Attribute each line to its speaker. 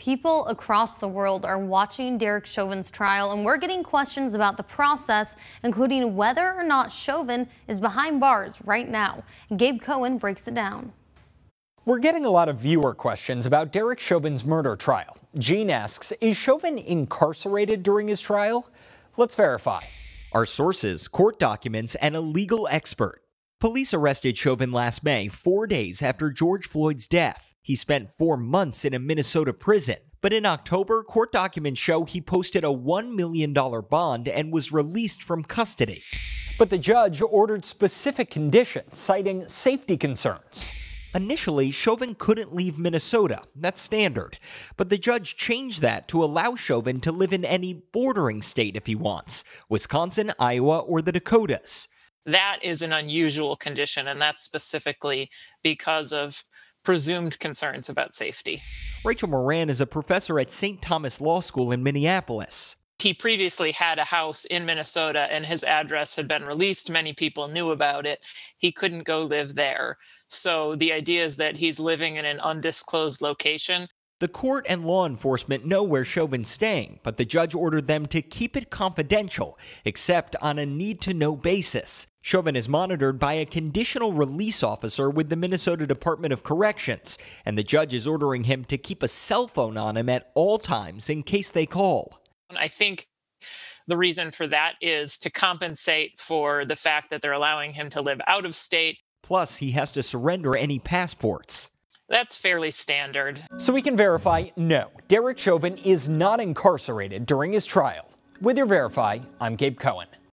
Speaker 1: People across the world are watching Derek Chauvin's trial, and we're getting questions about the process, including whether or not Chauvin is behind bars right now. Gabe Cohen breaks it down.
Speaker 2: We're getting a lot of viewer questions about Derek Chauvin's murder trial. Gene asks, is Chauvin incarcerated during his trial? Let's verify. Our sources, court documents, and a legal expert Police arrested Chauvin last May, four days after George Floyd's death. He spent four months in a Minnesota prison. But in October, court documents show he posted a $1 million bond and was released from custody. But the judge ordered specific conditions, citing safety concerns. Initially, Chauvin couldn't leave Minnesota. That's standard. But the judge changed that to allow Chauvin to live in any bordering state if he wants Wisconsin, Iowa, or the Dakotas
Speaker 3: that is an unusual condition, and that's specifically because of presumed concerns about safety.
Speaker 2: Rachel Moran is a professor at St. Thomas Law School in Minneapolis.
Speaker 3: He previously had a house in Minnesota and his address had been released. Many people knew about it. He couldn't go live there. So the idea is that he's living in an undisclosed location
Speaker 2: the court and law enforcement know where Chauvin's staying, but the judge ordered them to keep it confidential, except on a need to know basis. Chauvin is monitored by a conditional release officer with the Minnesota Department of Corrections, and the judge is ordering him to keep a cell phone on him at all times in case they call.
Speaker 3: I think the reason for that is to compensate for the fact that they're allowing him to live out of state.
Speaker 2: Plus, he has to surrender any passports.
Speaker 3: That's fairly standard.
Speaker 2: So we can verify, no, Derek Chauvin is not incarcerated during his trial. With your Verify, I'm Gabe Cohen.